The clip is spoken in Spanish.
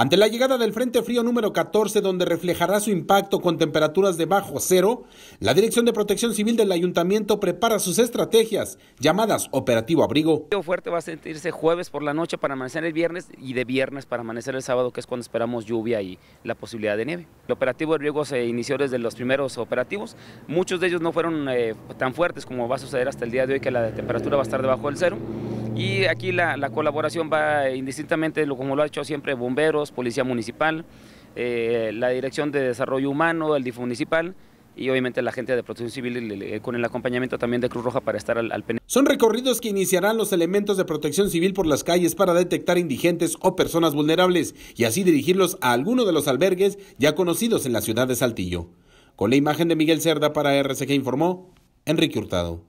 Ante la llegada del Frente Frío número 14, donde reflejará su impacto con temperaturas de bajo cero, la Dirección de Protección Civil del Ayuntamiento prepara sus estrategias, llamadas Operativo Abrigo. El fuerte va a sentirse jueves por la noche para amanecer el viernes y de viernes para amanecer el sábado, que es cuando esperamos lluvia y la posibilidad de nieve. El operativo Abrigo se inició desde los primeros operativos. Muchos de ellos no fueron eh, tan fuertes como va a suceder hasta el día de hoy, que la temperatura va a estar debajo del cero. Y aquí la, colaboración va indistintamente, como lo ha hecho siempre, bomberos, policía municipal, eh, la dirección de desarrollo humano, el DIF municipal, y obviamente la gente de protección civil con el acompañamiento también de Cruz Roja para estar al, al Son recorridos que iniciarán los elementos de protección civil por las calles para detectar indigentes o personas vulnerables y así dirigirlos a alguno de los albergues ya conocidos en la ciudad de Saltillo. Con la imagen de Miguel Cerda para RCG informó Enrique Hurtado.